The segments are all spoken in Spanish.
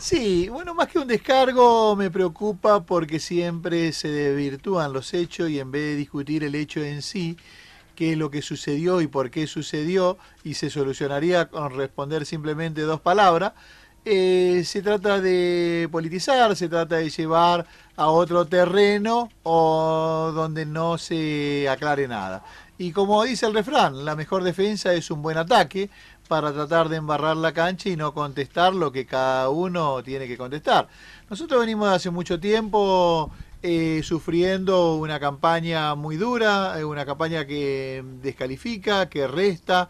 Sí, bueno, más que un descargo me preocupa porque siempre se desvirtúan los hechos y en vez de discutir el hecho en sí, qué es lo que sucedió y por qué sucedió, y se solucionaría con responder simplemente dos palabras, eh, se trata de politizar, se trata de llevar a otro terreno o donde no se aclare nada. Y como dice el refrán, la mejor defensa es un buen ataque para tratar de embarrar la cancha y no contestar lo que cada uno tiene que contestar. Nosotros venimos hace mucho tiempo eh, sufriendo una campaña muy dura, eh, una campaña que descalifica, que resta,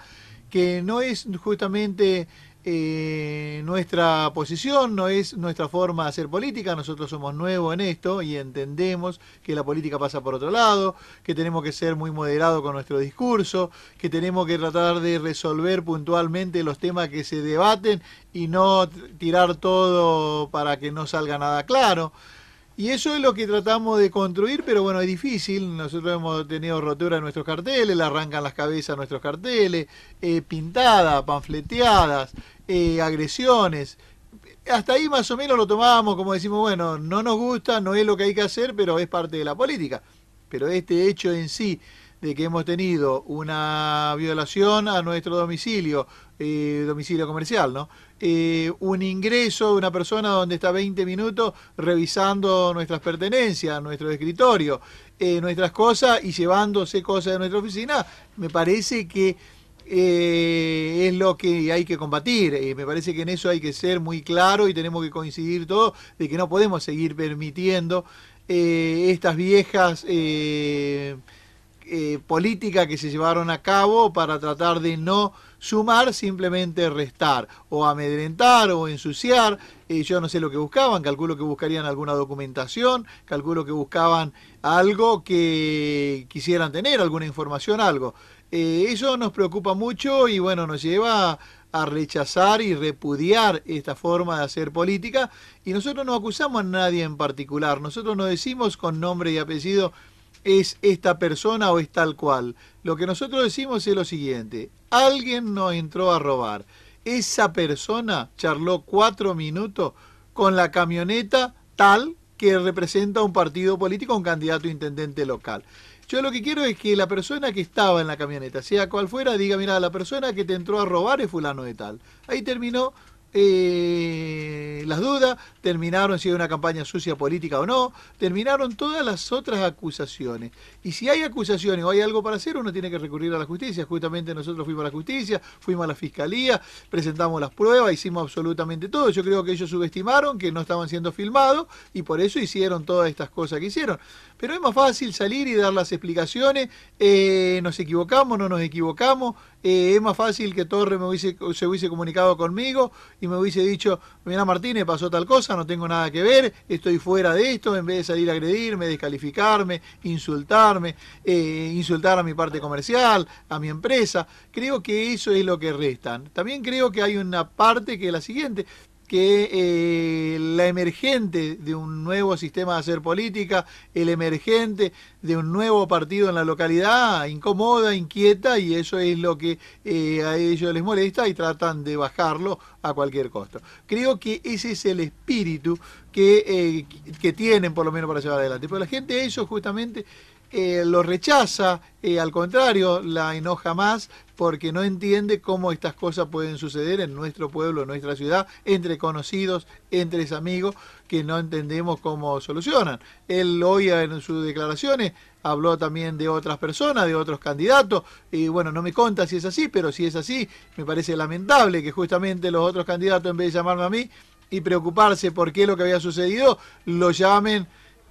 que no es justamente eh, nuestra posición, no es nuestra forma de hacer política, nosotros somos nuevos en esto y entendemos que la política pasa por otro lado, que tenemos que ser muy moderados con nuestro discurso, que tenemos que tratar de resolver puntualmente los temas que se debaten y no tirar todo para que no salga nada claro. Y eso es lo que tratamos de construir, pero bueno, es difícil. Nosotros hemos tenido rotura en nuestros carteles, le arrancan las cabezas nuestros carteles, eh, pintadas, panfleteadas, eh, agresiones. Hasta ahí más o menos lo tomábamos como decimos, bueno, no nos gusta, no es lo que hay que hacer, pero es parte de la política. Pero este hecho en sí de que hemos tenido una violación a nuestro domicilio, eh, domicilio comercial, ¿no? Eh, un ingreso de una persona donde está 20 minutos revisando nuestras pertenencias, nuestro escritorio, eh, nuestras cosas y llevándose cosas de nuestra oficina, me parece que es lo que hay que combatir. me parece que en eso hay que ser muy claro y tenemos que coincidir todos de que no podemos seguir permitiendo estas viejas eh, política que se llevaron a cabo para tratar de no sumar, simplemente restar o amedrentar o ensuciar. Eh, yo no sé lo que buscaban, calculo que buscarían alguna documentación, calculo que buscaban algo que quisieran tener, alguna información, algo. Eh, eso nos preocupa mucho y bueno, nos lleva a rechazar y repudiar esta forma de hacer política y nosotros no acusamos a nadie en particular, nosotros no decimos con nombre y apellido es esta persona o es tal cual. Lo que nosotros decimos es lo siguiente, alguien nos entró a robar. Esa persona charló cuatro minutos con la camioneta tal que representa un partido político, un candidato a intendente local. Yo lo que quiero es que la persona que estaba en la camioneta, sea cual fuera, diga, mira, la persona que te entró a robar es fulano de tal. Ahí terminó las dudas, terminaron si hay una campaña sucia política o no, terminaron todas las otras acusaciones. Y si hay acusaciones o hay algo para hacer, uno tiene que recurrir a la justicia. Justamente nosotros fuimos a la justicia, fuimos a la fiscalía, presentamos las pruebas, hicimos absolutamente todo. Yo creo que ellos subestimaron que no estaban siendo filmados y por eso hicieron todas estas cosas que hicieron. Pero es más fácil salir y dar las explicaciones, eh, nos equivocamos, no nos equivocamos, eh, es más fácil que Torre me hubiese, se hubiese comunicado conmigo y me hubiese dicho, mira Martínez, pasó tal cosa, no tengo nada que ver, estoy fuera de esto, en vez de salir a agredirme, descalificarme, insultarme, eh, insultar a mi parte comercial, a mi empresa. Creo que eso es lo que restan. También creo que hay una parte que es la siguiente, que eh, la emergente de un nuevo sistema de hacer política, el emergente de un nuevo partido en la localidad, incomoda, inquieta y eso es lo que eh, a ellos les molesta y tratan de bajarlo a cualquier costo. Creo que ese es el espíritu que, eh, que tienen por lo menos para llevar adelante. Pero la gente eso justamente eh, lo rechaza, eh, al contrario, la enoja más porque no entiende cómo estas cosas pueden suceder en nuestro pueblo, en nuestra ciudad, entre conocidos, entre amigos, que no entendemos cómo solucionan. Él hoy en sus declaraciones habló también de otras personas, de otros candidatos, y bueno, no me conta si es así, pero si es así, me parece lamentable que justamente los otros candidatos, en vez de llamarme a mí y preocuparse por qué lo que había sucedido, lo llamen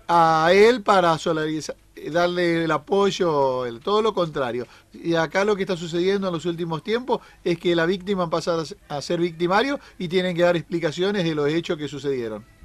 a él para solarizar. Eh, darle el apoyo, todo lo contrario. Y acá lo que está sucediendo en los últimos tiempos es que la víctima pasa a ser victimario y tienen que dar explicaciones de los hechos que sucedieron.